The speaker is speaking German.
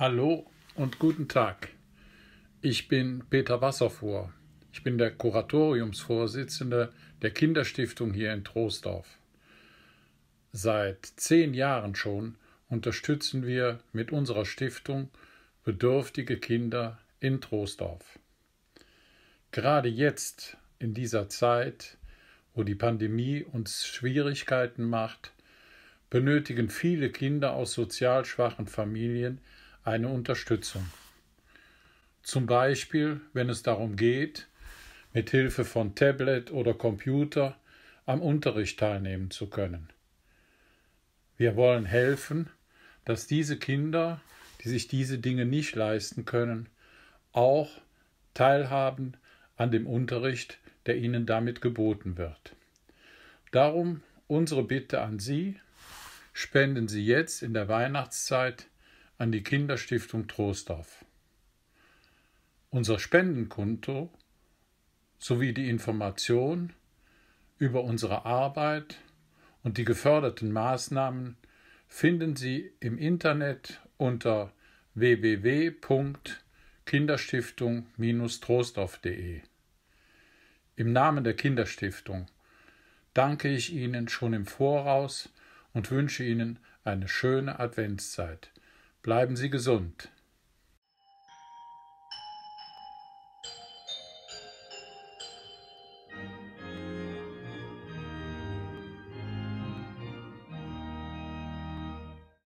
Hallo und guten Tag. Ich bin Peter Wasserfuhr. Ich bin der Kuratoriumsvorsitzende der Kinderstiftung hier in Troisdorf. Seit zehn Jahren schon unterstützen wir mit unserer Stiftung bedürftige Kinder in Troisdorf. Gerade jetzt, in dieser Zeit, wo die Pandemie uns Schwierigkeiten macht, benötigen viele Kinder aus sozial schwachen Familien eine Unterstützung. Zum Beispiel, wenn es darum geht, mit Hilfe von Tablet oder Computer am Unterricht teilnehmen zu können. Wir wollen helfen, dass diese Kinder, die sich diese Dinge nicht leisten können, auch teilhaben an dem Unterricht, der ihnen damit geboten wird. Darum unsere Bitte an Sie, spenden Sie jetzt in der Weihnachtszeit an die Kinderstiftung Trostorf. Unser Spendenkonto sowie die Information über unsere Arbeit und die geförderten Maßnahmen finden Sie im Internet unter www.kinderstiftung-trostorf.de. Im Namen der Kinderstiftung danke ich Ihnen schon im Voraus und wünsche Ihnen eine schöne Adventszeit. Bleiben Sie gesund.